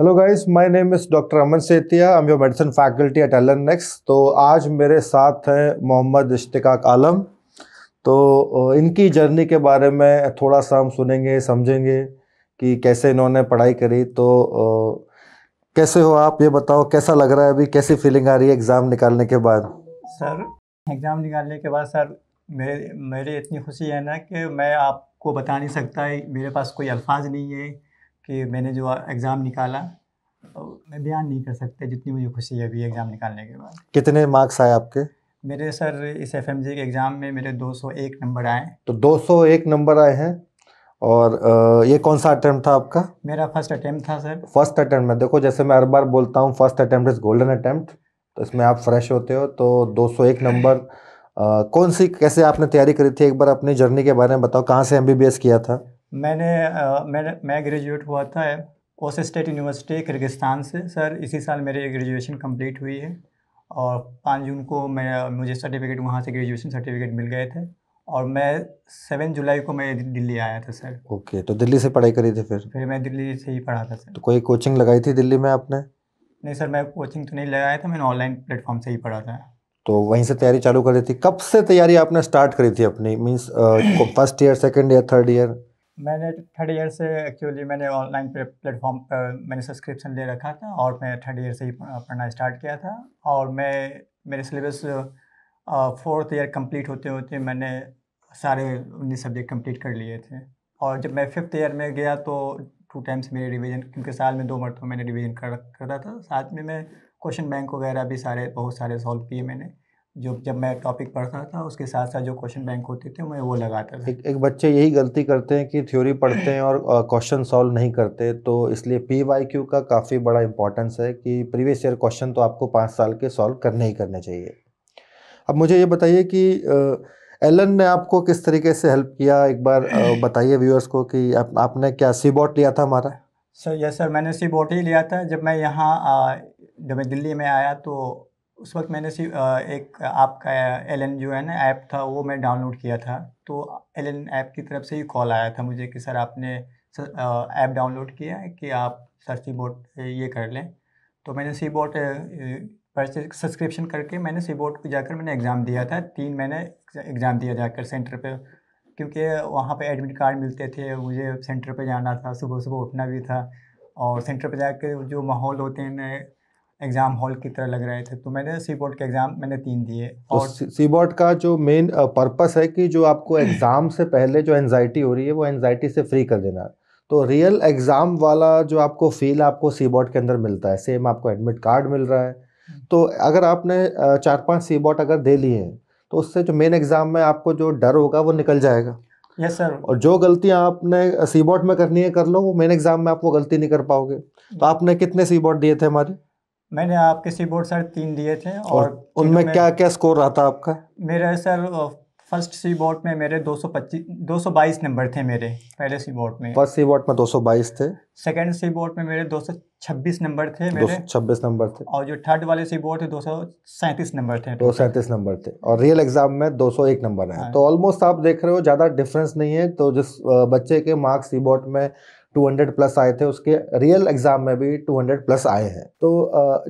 Hello guys my name is doctor Aman Setia I am your medicine faculty at L तो आज मेरे साथ हैं मोहम्मद इश्तिकाक आलम तो इनकी जर्नी के बारे में थोड़ा सा हम सुनेंगे समझेंगे कि कैसे इन्होंने पढ़ाई करी तो कैसे हो आप ये बताओ कैसा लग रहा है अभी कैसी फीलिंग आ रही है एग्ज़ाम निकालने के बाद सर एग्ज़ाम निकालने के बाद सर मेरे मेरे इतनी खुशी है ना कि मैं आपको बता नहीं सकता मेरे पास कोई अल्फाज नहीं है कि मैंने जो एग्ज़ाम निकाला मैं बयान नहीं कर सकते जितनी मुझे खुशी है अभी एग्ज़ाम निकालने के बाद कितने मार्क्स आए आपके मेरे सर इस एफ के एग्ज़ाम में मेरे 201 नंबर आए तो 201 नंबर आए हैं और ये कौन सा अटैम्प्ट था आपका मेरा फर्स्ट अटैम्प्ट था सर फर्स्ट अटैम्प्ट में देखो जैसे मैं हर बार बोलता हूँ first attempt is golden attempt तो इसमें आप फ्रेश होते हो तो 201 नंबर कौन सी कैसे आपने तैयारी करी थी एक बार अपनी जर्नी के बारे में बताओ कहाँ से एम किया था मैंने मैं मैं ग्रेजुएट हुआ था ओस स्टेट यूनिवर्सिटी किर्गिस्तान से सर इसी साल मेरी ग्रेजुएशन कंप्लीट हुई है और पाँच जून को मैं मुझे सर्टिफिकेट वहाँ से ग्रेजुएशन सर्टिफिकेट मिल गए थे और मैं सेवन जुलाई को मैं दिल्ली आया था सर ओके तो दिल्ली से पढ़ाई करी थी फिर फिर मैं दिल्ली से ही पढ़ा था सर तो कोई कोचिंग लगाई थी दिल्ली में आपने नहीं सर मैं कोचिंग तो नहीं लगाया था मैंने ऑनलाइन प्लेटफॉर्म से ही पढ़ा था तो वहीं से तैयारी चालू करी थी कब से तैयारी आपने स्टार्ट करी थी अपनी means first year second year third year मैंने थर्ड ईयर से एक्चुअली मैंने ऑनलाइन प्लेटफॉर्म पर मैंने सब्सक्रिप्शन ले रखा था और मैं थर्ड ईयर से ही पढ़ना स्टार्ट किया था और मैं मेरे सिलेबस फोर्थ ईयर कंप्लीट होते होते मैंने सारे उन्नीस सब्जेक्ट कंप्लीट कर लिए थे और जब मैं फिफ्थ ईयर में गया तो टू टाइम्स मेरे रिवीजन क्योंकि साल में दो मरतों मैंने रिवीजन कर करता था साथ में मैं क्वेश्चन बैंक वगैरह भी सारे बहुत सारे सॉल्व किए मैंने जो जब मैं टॉपिक पढ़ता था उसके साथ साथ जो क्वेश्चन बैंक होते थे मैं वो लगाता था एक, एक बच्चे यही गलती करते हैं कि थ्योरी पढ़ते हैं और क्वेश्चन सॉल्व नहीं करते तो इसलिए पी वाई क्यू का काफ़ी बड़ा इंपॉर्टेंस है कि प्रीवियस ईयर क्वेश्चन तो आपको पाँच साल के सॉल्व करने ही करने चाहिए अब मुझे ये बताइए कि एलन ने आपको किस तरीके से हेल्प किया एक बार बताइए व्यूअर्स को कि आप, आपने क्या सी बॉट लिया था हमारा सर यस सर मैंने सी बॉट ही लिया था जब मैं यहाँ जब मैं दिल्ली में आया तो उस वक्त मैंने सिर्फ एक आपका एल एन जो है ना ऐप था वो मैं डाउनलोड किया था तो एल एन ऐप की तरफ से ही कॉल आया था मुझे कि सर आपने ऐप डाउनलोड किया है कि आप सर सी बोट ये कर लें तो मैंने सी बोट परचेज सब्सक्रिप्शन करके मैंने सी बोर्ड को जाकर मैंने एग्ज़ाम दिया था तीन मैंने एग्ज़ाम दिया जाकर सेंटर पे क्योंकि वहाँ पे एडमिट कार्ड मिलते थे मुझे सेंटर पे जाना था सुबह सुबह उठना भी था और सेंटर पे जाकर जो माहौल होते हैं एग्ज़ाम हॉल की तरह लग रहे थे तो मैंने सी बोर्ड के एग्ज़ाम मैंने तीन दिए तो और तो सी बोर्ड का जो मेन पर्पस है कि जो आपको एग्ज़ाम से पहले जो एनजाइटी हो रही है वो एनजाइटी से फ्री कर देना तो रियल एग्ज़ाम वाला जो आपको फील आपको सी बोर्ड के अंदर मिलता है सेम आपको एडमिट कार्ड मिल रहा है हम्म। तो अगर आपने चार पाँच सी बोर्ड अगर दे लिए हैं तो उससे जो मेन एग्ज़ाम में आपको जो डर होगा वो निकल जाएगा यस yes, सर और जो गलतियां आपने सी बोर्ड में करनी है कर लो वो मेन एग्ज़ाम में आप वो गलती नहीं कर पाओगे तो हम्म। आपने कितने सी बोर्ड दिए थे हमारे मैंने आपके सी बोर्ड सर तीन दिए थे और, और उनमें क्या क्या स्कोर रहा था आपका मेरा सर फर्स्ट सी बोर्ड में मेरे 225 222 नंबर थे मेरे पहले सी बोर्ड में फर्स्ट सी बोर्ड में 222 थे सेकंड सी बोर्ड में मेरे 226 नंबर थे मेरे 226 नंबर थे और जो थर्ड वाले सी बोर्ड थे दो नंबर थे दो नंबर थे और रियल एग्जाम में 201 नंबर है तो ऑलमोस्ट आप देख रहे हो ज़्यादा डिफरेंस नहीं है तो जिस बच्चे के मार्क्स सी बोर्ड में 200 प्लस आए थे उसके रियल एग्ज़ाम में भी 200 प्लस आए हैं तो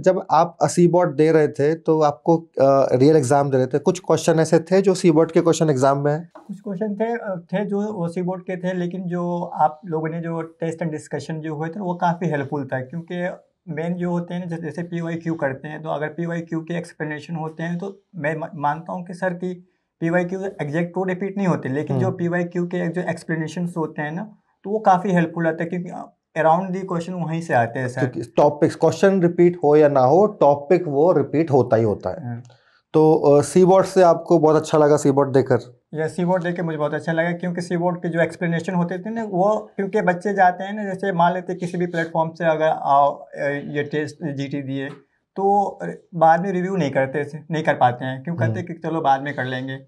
जब आप सी बोर्ड दे रहे थे तो आपको रियल एग्ज़ाम दे रहे थे कुछ क्वेश्चन ऐसे थे जो सी बोर्ड के क्वेश्चन एग्ज़ाम में कुछ क्वेश्चन थे थे जो सी बोर्ड के थे लेकिन जो आप लोगों ने जो टेस्ट एंड डिस्कशन जो हुए थे वो काफ़ी हेल्पफुल था क्योंकि मेन जो होते हैं जैसे पी वाई क्यू करते हैं तो अगर पी वाई क्यू के एक्सप्लेनेशन होते हैं तो मैं मानता हूँ कि सर की P Y Q exact to repeat नहीं होते लेकिन हम्म। जो पी वाई क्यू के जो एक्सप्लेनेशन होते हैं ना तो वो काफ़ी हेल्पफुल रहता है क्योंकि अराउंड दी क्वेश्चन वहीं से आते हैं सर टॉपिक्स क्वेश्चन रिपीट हो या ना हो टॉपिक वो रिपीट होता ही होता है हाँ। तो सी बोर्ड से आपको बहुत अच्छा लगा सी बोर्ड देकर या सी बोर्ड देख के मुझे बहुत अच्छा लगा क्योंकि सी बोर्ड के जो एक्सप्लेनेशन होते थे ना वो क्योंकि बच्चे जाते हैं ना जैसे मान लेते किसी भी प्लेटफॉर्म से अगर आओ ये टेस्ट जी दिए तो बाद में रिव्यू नहीं करते नहीं कर पाते हैं क्यों हम्म। हैं कि चलो बाद में कर लेंगे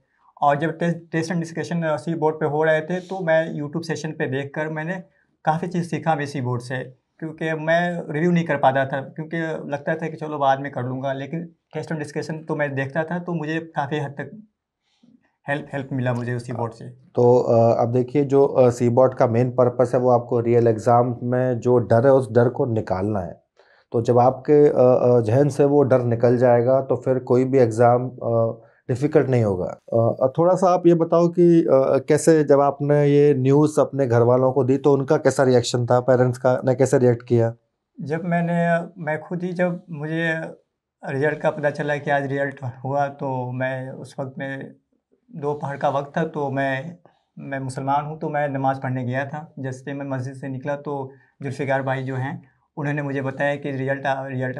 और जब test test and discussion C board पर हो रहे थे तो मैं यूट्यूब सेशन पर देख कर मैंने काफ़ी चीज़ सीखा भी सी बोर्ड से क्योंकि मैं रिव्यू नहीं कर पाता था क्योंकि लगता था कि चलो बाद में कर लूँगा लेकिन टेस्ट एंड डिस्कशन तो मैं देखता था तो मुझे काफ़ी हद तक हेल्प हेल्प मिला मुझे उसी बोर्ड से तो अब देखिए जो सी बोर्ड का मेन पर्पस है वो आपको रियल एग्ज़ाम में जो डर है उस डर को निकालना है तो जब आपके जहन से वो डर निकल जाएगा तो फिर कोई भी एग्ज़ाम डिफ़िकल्ट नहीं होगा थोड़ा सा आप ये बताओ कि कैसे जब आपने ये न्यूज़ अपने घर वालों को दी तो उनका कैसा रिएक्शन था पेरेंट्स का ने कैसे रिएक्ट किया जब मैंने मैं खुद ही जब मुझे रिजल्ट का पता चला कि आज रिजल्ट हुआ तो मैं उस वक्त में दोपहर का वक्त था तो मैं मैं मुसलमान हूँ तो मैं नमाज़ पढ़ने गया था जैसे मैं मस्जिद से निकला तो जुल्फ़िकार भाई जो हैं उन्होंने मुझे बताया कि रिजल्ट रिजल्ट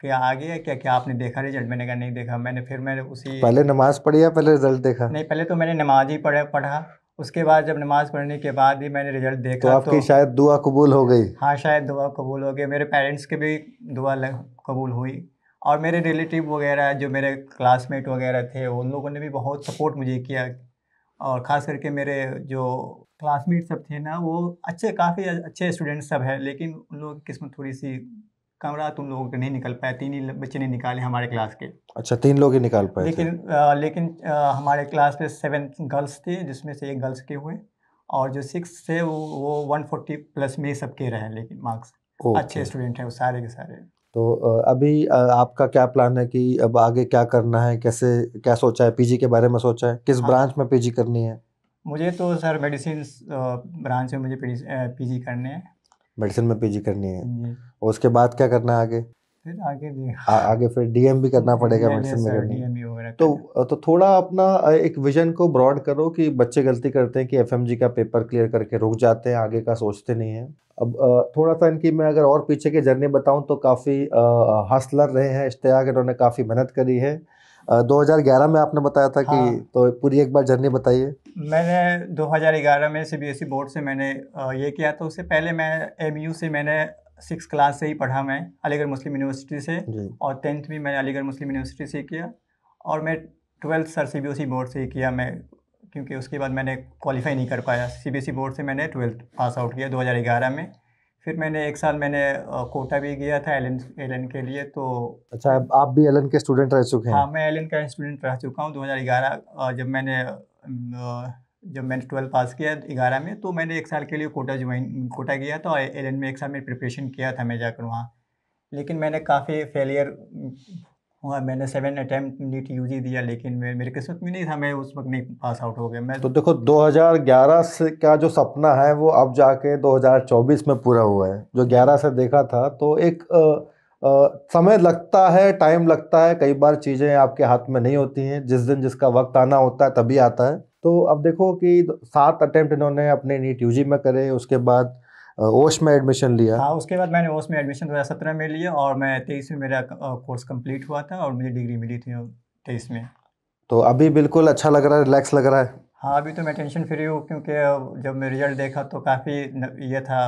क्या आ गया क्या क्या आपने देखा रिजल्ट मैंने कहा नहीं देखा मैंने फिर मैंने उसी पहले नमाज़ पढ़ी या पहले रिजल्ट देखा नहीं पहले तो मैंने नमाज ही पढ़ा पढ़ा उसके बाद जब नमाज़ पढ़ने के बाद ही मैंने रिजल्ट देखा तो आपकी तो, शायद दुआ कबूल हो गई हाँ शायद दुआ कबूल हो गई मेरे पेरेंट्स के भी दुआ कबूल हुई और मेरे रिलेटिव वगैरह जो मेरे क्लासमेट वगैरह थे उन लोगों ने भी बहुत सपोर्ट मुझे किया और ख़ास करके मेरे जो क्लासमेट सब थे ना वो अच्छे काफ़ी अच्छे स्टूडेंट्स सब है लेकिन उन लोगों की किस्मत थोड़ी सी कमरा तो उन लोगों के नहीं निकल पाया तीन ही बच्चे नहीं निकाले हमारे क्लास के अच्छा तीन लोग ही निकाल पाए लेकिन आ, लेकिन आ, हमारे क्लास में सेवन गर्ल्स थे जिसमें से एक गर्ल्स के हुए और जो सिक्स थे वो वो वन फोर्टी प्लस में ही सबके रहे लेकिन मार्क्स अच्छे स्टूडेंट हैं वो सारे के सारे तो अभी आपका क्या प्लान है कि अब आगे क्या करना है कैसे क्या सोचा है पीजी के बारे में सोचा है किस हाँ। ब्रांच में पीजी करनी है मुझे तो सर मेडिसिन ब्रांच में मुझे पीजी करने हैं मेडिसिन में पीजी करनी है और उसके बाद क्या करना है आगे फिर आगे आ, आगे फिर डीएम भी करना पड़ेगा मेडिसिन में करनी तो तो थोड़ा अपना एक विजन को ब्रॉड करो कि बच्चे गलती करते हैं कि एफएमजी का पेपर क्लियर करके रुक जाते हैं आगे का सोचते नहीं है अब थोड़ा सा इनकी मैं अगर और पीछे के जर्नी बताऊं तो काफ़ी हसलर रहे हैं इश्तियाक इन्होंने काफ़ी मेहनत करी है 2011 में आपने बताया था हाँ। कि तो पूरी एक बार जर्नी बताइए मैंने 2011 में सीबीएसई e बोर्ड से मैंने ये किया तो उससे पहले मैं एम से मैंने सिक्स क्लास से ही पढ़ा मैं अलीगढ़ मुस्लिम यूनिवर्सिटी से और टेंथ भी मैंने अलीगढ़ मुस्लिम यूनिवर्सिटी से किया और मैं ट्वेल्थ सर सी बोर्ड से ही किया मैं क्योंकि उसके बाद मैंने क्वालिफाई नहीं कर पाया सी बोर्ड से मैंने ट्वेल्थ पास आउट किया दो में फिर मैंने एक साल मैंने कोटा भी गया था एलन एलन के लिए तो अच्छा आप भी एलन के स्टूडेंट रह चुके हैं हाँ मैं एलन का स्टूडेंट रह चुका हूँ 2011 जब मैंने जब मैंने ट्वेल्थ पास किया ग्यारह में तो मैंने एक साल के लिए कोटा ज्वाइन कोटा गया था और में एक साल में प्रिपरेशन किया था मैं जाकर वहाँ लेकिन मैंने काफ़ी फेलियर वहाँ मैंने सेवन अटैम्प्ट नीट यू दिया लेकिन मैं मेरे किस्मत में नहीं था मैं उस वक्त नहीं पास आउट हो गया मैं तो देखो 2011 से का जो सपना है वो अब जाके 2024 में पूरा हुआ है जो 11 से देखा था तो एक आ, आ, समय लगता है टाइम लगता है कई बार चीज़ें आपके हाथ में नहीं होती हैं जिस दिन जिसका वक्त आना होता है तभी आता है तो अब देखो कि सात अटैम्प्ट इन्होंने अपने नीट यू में करे उसके बाद ओश में एडमिशन लिया हाँ उसके बाद मैंने ओश में एडमिशन दो हज़ार में लिया और मैं तेईस में मेरा कोर्स कंप्लीट हुआ था और मुझे डिग्री मिली थी तेईस में तो अभी बिल्कुल अच्छा लग रहा है रिलैक्स लग रहा है हाँ अभी तो मैं टेंशन फ्री हूँ क्योंकि जब मैं रिजल्ट देखा तो काफ़ी ये था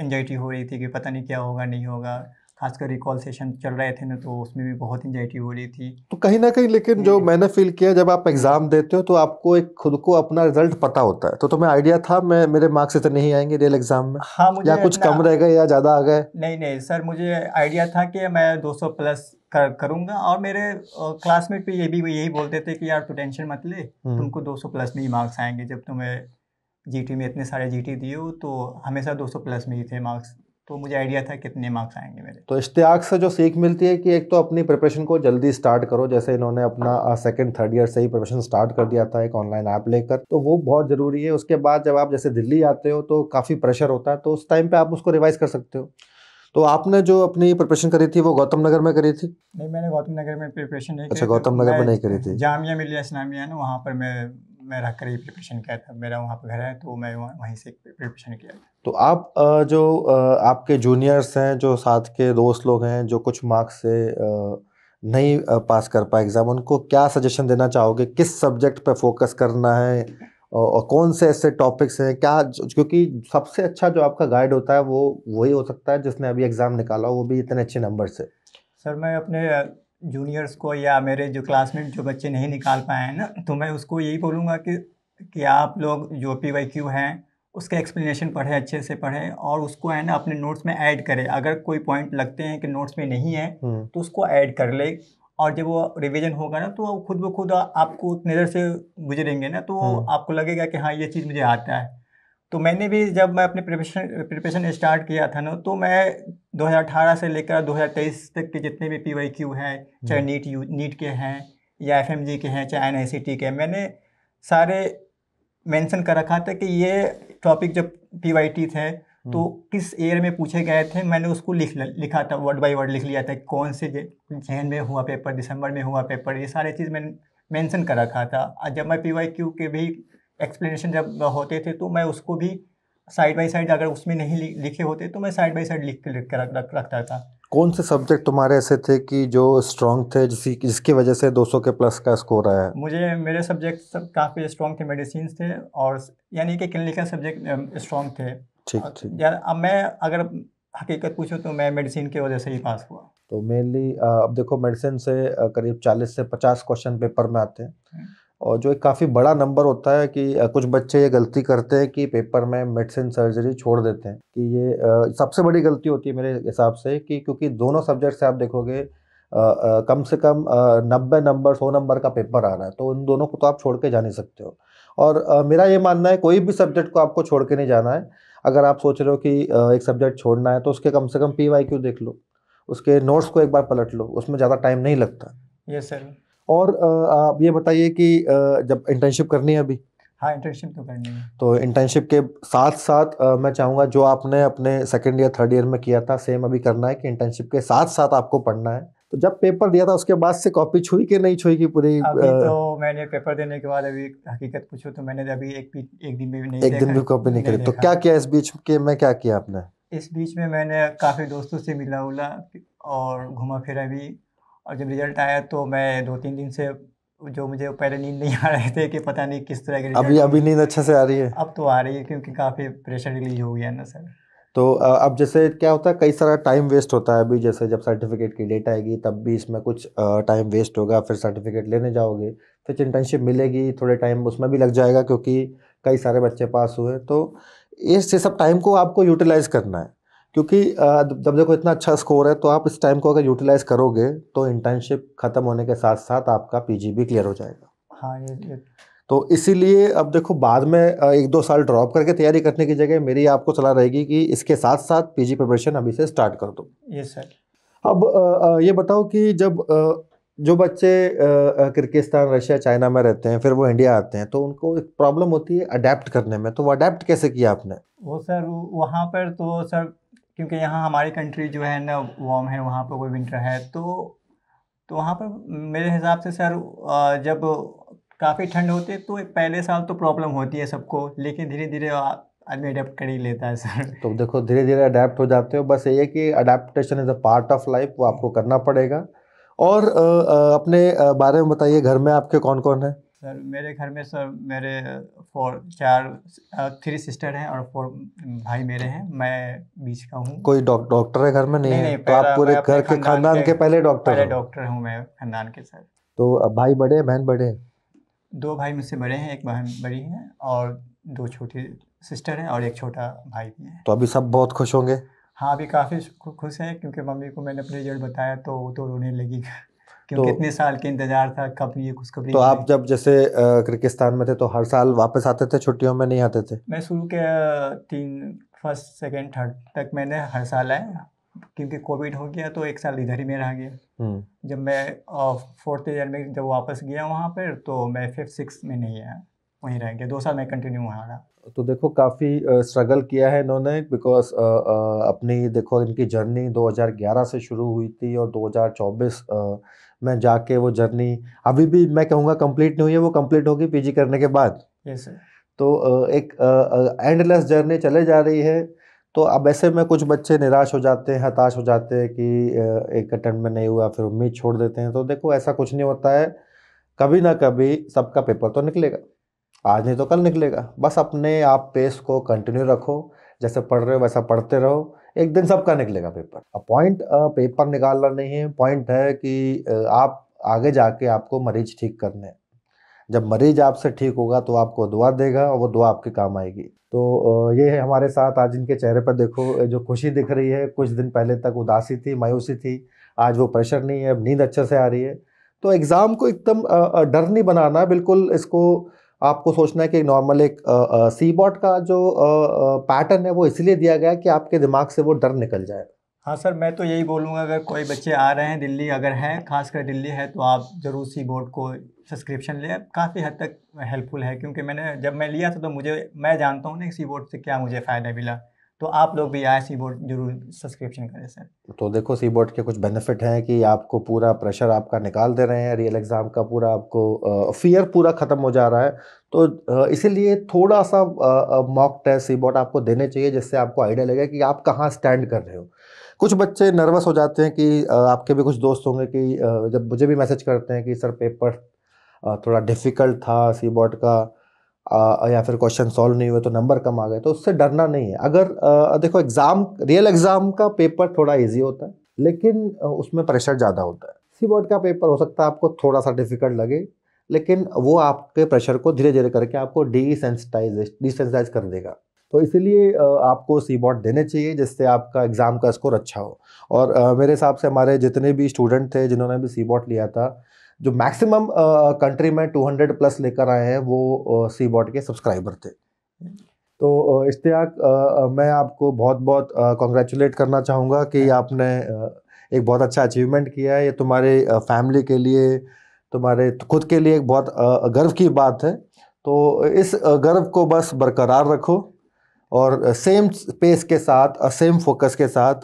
एनजाइटी हो रही थी कि पता नहीं क्या होगा नहीं होगा खासकर रिकॉल सेशन चल रहे थे ना तो उसमें भी बहुत एंजाइटी हो रही थी तो कहीं ना कहीं लेकिन जो मैंने फील किया जब आप एग्ज़ाम देते हो तो आपको एक खुद को अपना रिजल्ट पता होता है तो तुम्हें तो आइडिया था मैं मेरे मार्क्स इतने ही आएंगे रियल एग्ज़ाम में हाँ मुझे या कुछ कम रह गए या ज़्यादा आ गए नहीं नहीं सर मुझे आइडिया था कि मैं दो प्लस कर करूंगा और मेरे क्लासमेट भी ये भी यही बोलते थे कि यार तू टेंशन मत ले हम्म। तुमको 200 प्लस में ही मार्क्स आएंगे जब तुम्हें जीटी में इतने सारे जीटी दिए हो तो हमेशा 200 प्लस में ही थे मार्क्स तो मुझे आइडिया था कितने मार्क्स आएंगे मेरे तो इश्तियाक से जो सीख मिलती है कि एक तो अपनी प्रिपरेशन को जल्दी स्टार्ट करो जैसे इन्होंने अपना सेकंड थर्ड ईयर से ही प्रिपरेशन स्टार्ट कर दिया था एक ऑनलाइन ऐप लेकर तो वो बहुत ज़रूरी है उसके बाद जब आप जैसे दिल्ली आते हो तो काफ़ी प्रेशर होता है तो उस टाइम पर आप उसको रिवाइज़ कर सकते हो तो आपने जो अपनी प्रिपरेशन करी थी वो गौतम नगर में करी थी नहीं मैंने गौतम नगर में प्रिपरेशन नहीं अच्छा गौतम नगर में नहीं करी थी जामिया मिलिया इस्लामिया ना वहाँ पर मैं मैं रह कर प्रिपरेशन किया था मेरा वहाँ पर घर है तो मैं वहीं से प्रिपरेशन किया था तो आप जो आपके जूनियर्स हैं जो साथ के दोस्त लोग हैं जो कुछ मार्क्स से नहीं पास कर पाए एग्ज़ाम उनको क्या सजेशन देना चाहोगे किस सब्जेक्ट पर फोकस करना है और कौन से ऐसे टॉपिक्स हैं क्या क्योंकि सबसे अच्छा जो आपका गाइड होता है वो वही हो सकता है जिसने अभी एग्ज़ाम निकाला वो भी इतने अच्छे नंबर से सर मैं अपने जूनियर्स को या मेरे जो क्लासमेट जो बच्चे नहीं निकाल पाए हैं ना तो मैं उसको यही बोलूँगा कि कि आप लोग जो पी वाई क्यू हैं उसका एक्सप्लेनेशन पढ़ें अच्छे से पढ़ें और उसको है ना अपने नोट्स में ऐड करें अगर कोई पॉइंट लगते हैं कि नोट्स में नहीं है हम्म। तो उसको ऐड कर ले और जब वो रिवीजन होगा ना तो खुद ब खुद आपको नज़र से गुजरेंगे ना तो हम्म। आपको लगेगा कि हाँ ये चीज़ मुझे आता है तो मैंने भी जब मैं अपने प्रिपरेशन प्रिपरेशन स्टार्ट किया था ना तो मैं 2018 से लेकर 2023 तक के जितने भी पी वाई क्यू हैं चाहे हम्म। नीट यू नीट के हैं या एफ एम जी के हैं चाहे एन आई सी टी के मैंने सारे मेंशन कर रखा था कि ये टॉपिक जब पी वाई टी थे तो हम्म। किस ईयर में पूछे गए थे मैंने उसको लिख लिखा था वर्ड बाई वर्ड लिख लिया था कौन से जैन में हुआ पेपर दिसंबर में हुआ पेपर ये सारी चीज़ मैंने मेंशन कर रखा था जब मैं पी वाई क्यू के भी एक्सप्लेनेशन जब होते थे तो मैं उसको भी साइड बाई साइड अगर उसमें नहीं लिखे होते तो मैं साइड बाई साइड लिख लिख कर रख रखता था कौन से सब्जेक्ट तुम्हारे ऐसे थे कि जो स्ट्रॉन्ग थे जिसकी जिसकी वजह से 200 के प्लस का स्कोर आया मुझे मेरे सब्जेक्ट सब काफ़ी स्ट्रॉन्ग थे मेडिसिन थे और यानी कि क्लिनिकल सब्जेक्ट स्ट्रॉन्ग थे ठीक ठीक यार अब मैं अगर हकीकत पूछो तो मैं मेडिसिन की वजह से ही पास हुआ तो मेनली uh, अब देखो मेडिसिन से uh, करीब चालीस से पचास क्वेश्चन पेपर में आते हैं हम्म। और जो एक काफ़ी बड़ा नंबर होता है कि कुछ बच्चे ये गलती करते हैं कि पेपर में मेडिसिन सर्जरी छोड़ देते हैं कि ये सबसे बड़ी गलती होती है मेरे हिसाब से कि क्योंकि दोनों सब्जेक्ट से आप देखोगे कम से कम नब्बे नंबर सौ नंबर का पेपर आ रहा है तो इन दोनों को तो आप छोड़ के जा नहीं सकते हो और मेरा ये मानना है कोई भी सब्जेक्ट को आपको छोड़ के नहीं जाना है अगर आप सोच रहे हो कि एक सब्जेक्ट छोड़ना है तो उसके कम से कम पी वाई क्यू देख लो उसके नोट्स को एक बार पलट लो उसमें ज़्यादा टाइम नहीं लगता यस सर और आप ये बताइए कि जब इंटर्नशिप करनी है अभी हाँ इंटर्नशिप तो करनी है तो इंटर्नशिप के साथ साथ मैं चाहूँगा जो आपने अपने सेकेंड ईयर थर्ड ईयर में किया था सेम अभी करना है कि इंटर्नशिप के साथ साथ आपको पढ़ना है तो जब पेपर दिया था उसके बाद से कॉपी छुई कि नहीं छुई की पूरी तो मैंने पेपर देने के बाद अभी हकीकत पूछो तो मैंने अभी एक भी एक दिन में भी नहीं एक दिन भी कॉपी नहीं करी तो क्या किया इस बीच के में क्या किया आपने इस बीच में मैंने काफ़ी दोस्तों से मिला उला और घुमा फिरा भी और जब रिजल्ट आया तो मैं दो तीन दिन से जो मुझे पहले नींद नहीं आ रहे थे कि पता नहीं किस तरह की अभी अभी नींद अच्छे से आ रही है अब तो आ रही है क्योंकि काफ़ी प्रेशर रिलीज हो गया ना सर तो अब जैसे क्या होता है कई सारा टाइम वेस्ट होता है अभी जैसे जब सर्टिफिकेट की डेट आएगी तब भी इसमें कुछ टाइम वेस्ट होगा फिर सर्टिफिकेट लेने जाओगे फिर इंटर्नशिप मिलेगी थोड़े टाइम उसमें भी लग जाएगा क्योंकि कई सारे बच्चे पास हुए तो इस सब टाइम को आपको यूटिलाइज़ करना है क्योंकि जब देखो इतना अच्छा स्कोर है तो आप इस टाइम को अगर यूटिलाइज करोगे तो इंटर्नशिप ख़त्म होने के साथ साथ आपका पीजी भी क्लियर हो जाएगा हाँ ये तो इसीलिए अब देखो बाद में एक दो साल ड्रॉप करके तैयारी करने की जगह मेरी आपको सलाह रहेगी कि इसके साथ साथ पीजी प्रिपरेशन अभी से स्टार्ट कर दो ये सर अब ये बताओ कि जब जो बच्चे किर्गिस्तान रशिया चाइना में रहते हैं फिर वो इंडिया आते हैं तो उनको एक प्रॉब्लम होती है अडेप्ट करने में तो वो अडेप्ट कैसे किया आपने वो सर वहाँ पर तो सर क्योंकि यहाँ हमारी कंट्री जो है ना वार्म है वहाँ पर कोई विंटर है तो तो वहाँ पर मेरे हिसाब से सर जब काफ़ी ठंड होती है तो पहले साल तो प्रॉब्लम होती है सबको लेकिन धीरे धीरे आदमी अडेप्ट कर ही लेता है सर तो देखो धीरे धीरे अडेप्ट हो जाते हो बस ये कि adaptation is a part of life वो आपको करना पड़ेगा और अपने बारे में बताइए घर में आपके कौन कौन है सर मेरे घर में सर मेरे फोर चार थ्री सिस्टर हैं और फोर भाई मेरे हैं मैं बीच का हूँ कोई डॉक्टर डौक, है घर में नहीं, नहीं, नहीं तो आप पूरे घर के खानदान के, के पहले डॉक्टर पहले डॉक्टर हूँ मैं खानदान के सर तो अब भाई बड़े हैं बहन बड़े हैं दो भाई मुझसे बड़े हैं एक बहन बड़ी है और दो छोटे सिस्टर हैं और एक छोटा भाई भी है तो अभी सब बहुत खुश होंगे हाँ अभी काफ़ी खुश हैं क्योंकि मम्मी को मैंने अपने रिजल्ट बताया तो वो तो रोने लगी क्योंकि तो, इतने साल के इंतजार था कब ये कुछ कभी तो आप जब जैसे किर्गिस्तान में थे तो हर साल वापस आते थे छुट्टियों में नहीं आते थे मैं शुरू के तीन फर्स्ट सेकेंड थर्ड तक मैंने हर साल आया क्योंकि कोविड हो गया तो एक साल इधर ही में रह गया हम्म। जब मैं फोर्थ ईयर में जब वापस गया वहाँ पर तो मैं फिफ्थ सिक्स में नहीं आया वहीं रह गया दो साल मैं कंटिन्यू वहाँ रहा तो देखो काफ़ी स्ट्रगल किया है इन्होंने बिकॉज अपनी देखो इनकी जर्नी 2011 से शुरू हुई थी और 2024 मैं जाके वो जर्नी अभी भी मैं कहूँगा कंप्लीट नहीं हुई है वो कंप्लीट होगी पीजी करने के बाद yes, तो एक एंडलेस जर्नी चले जा रही है तो अब ऐसे में कुछ बच्चे निराश हो जाते हैं हताश हो जाते हैं कि एक अटेंड में नहीं हुआ फिर उम्मीद छोड़ देते हैं तो देखो ऐसा कुछ नहीं होता है कभी ना कभी सबका पेपर तो निकलेगा आज नहीं तो कल निकलेगा बस अपने आप पेस को कंटिन्यू रखो जैसे पढ़ रहे हो वैसा पढ़ते रहो एक दिन सबका निकलेगा पेपर अब पॉइंट पेपर निकालना नहीं है पॉइंट है कि आप आगे जाके आपको मरीज ठीक करने जब मरीज आपसे ठीक होगा तो आपको दुआ देगा और वो दुआ आपके काम आएगी तो ये है हमारे साथ आज इनके चेहरे पर देखो जो खुशी दिख रही है कुछ दिन पहले तक उदासी थी मायूसी थी आज वो प्रेशर नहीं है अब नींद अच्छे से आ रही है तो एग्ज़ाम को एकदम डर नहीं बनाना बिल्कुल इसको आपको सोचना है कि नॉर्मल एक सी बॉट का जो पैटर्न है वो इसलिए दिया गया कि आपके दिमाग से वो डर निकल जाए हाँ सर मैं तो यही बोलूँगा अगर कोई बच्चे आ रहे हैं दिल्ली अगर हैं खासकर दिल्ली है तो आप ज़रूर सी बोर्ड को सब्सक्रिप्शन लें काफ़ी हद तक हेल्पफुल है क्योंकि मैंने जब मैं लिया था तो मुझे मैं जानता हूँ ना सी बोर्ड से क्या मुझे फ़ायदा मिला तो आप लोग भी आए सी बोर्ड जरूर सब्सक्रिप्शन करें सर तो देखो सी बोर्ड के कुछ बेनिफिट हैं कि आपको पूरा प्रेशर आपका निकाल दे रहे हैं रियल एग्ज़ाम का पूरा आपको फियर पूरा ख़त्म हो जा रहा है तो इसीलिए थोड़ा सा मॉक टेस्ट सी बोर्ड आपको देने चाहिए जिससे आपको आइडिया लगे कि आप कहाँ स्टैंड कर रहे हो कुछ बच्चे नर्वस हो जाते हैं कि आपके भी कुछ दोस्त होंगे कि जब मुझे भी मैसेज करते हैं कि सर पेपर थोड़ा डिफ़िकल्ट था सी बोर्ड का आ, या फिर क्वेश्चन सॉल्व नहीं हुए तो नंबर कम आ गए तो उससे डरना नहीं है अगर आ, देखो एग्ज़ाम रियल एग्ज़ाम का पेपर थोड़ा ईजी होता है लेकिन उसमें प्रेशर ज़्यादा होता है सी बोर्ड का पेपर हो सकता है आपको थोड़ा सा डिफिकल्ट लगे लेकिन वो आपके प्रेशर को धीरे धीरे करके आपको डिसेंसिटाइज डिसेंसिटाइज कर देगा तो इसीलिए आपको सी बॉट देने चाहिए जिससे आपका एग्ज़ाम का स्कोर अच्छा हो और मेरे हिसाब से हमारे जितने भी स्टूडेंट थे जिन्होंने भी सी बॉट लिया था जो मैक्सिमम कंट्री में 200 प्लस लेकर आए हैं वो सी बॉट के सब्सक्राइबर थे तो इश्तियाक मैं आपको बहुत बहुत कॉन्ग्रेचुलेट करना चाहूँगा कि आपने एक बहुत अच्छा अचीवमेंट किया है ये तुम्हारे फैमिली के लिए तुम्हारे खुद के लिए एक बहुत गर्व की बात है तो इस गर्व को बस बरकरार रखो और सेम पेस के साथ सेम फोकस के साथ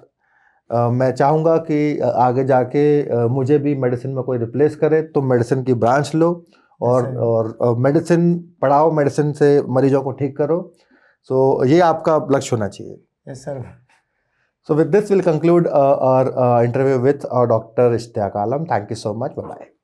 मैं चाहूँगा कि आगे जाके मुझे भी मेडिसिन में कोई रिप्लेस करे तो मेडिसिन की ब्रांच लो और और मेडिसिन पढ़ाओ मेडिसिन से मरीजों को ठीक करो सो ये आपका लक्ष्य होना चाहिए yes sir so with this will conclude our interview with our doctor Ishtiaq Alam thank you so much bye